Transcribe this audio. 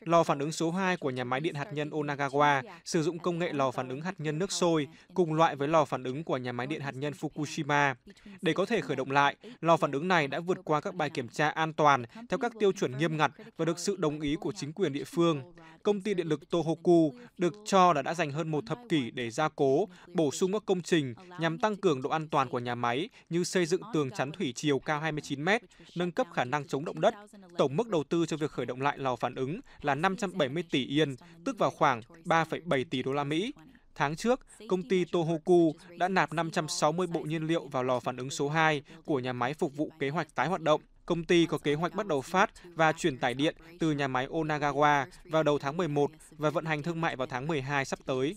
Lò phản ứng số 2 của nhà máy điện hạt nhân Onagawa sử dụng công nghệ lò phản ứng hạt nhân nước sôi cùng loại với lò phản ứng của nhà máy điện hạt nhân Fukushima. Để có thể khởi động lại, lò phản ứng này đã vượt qua các bài kiểm tra an toàn theo các tiêu chuẩn nghiêm ngặt và được sự đồng ý của chính quyền địa phương công ty điện lực Tohoku được cho là đã dành hơn một thập kỷ để gia cố, bổ sung các công trình nhằm tăng cường độ an toàn của nhà máy như xây dựng tường chắn thủy chiều cao 29 m, nâng cấp khả năng chống động đất. Tổng mức đầu tư cho việc khởi động lại lò phản ứng là 570 tỷ yên, tức vào khoảng 3,7 tỷ đô la Mỹ. Tháng trước, công ty Tohoku đã nạp 560 bộ nhiên liệu vào lò phản ứng số 2 của nhà máy phục vụ kế hoạch tái hoạt động. Công ty có kế hoạch bắt đầu phát và chuyển tải điện từ nhà máy Onagawa vào đầu tháng 11 và vận hành thương mại vào tháng 12 sắp tới.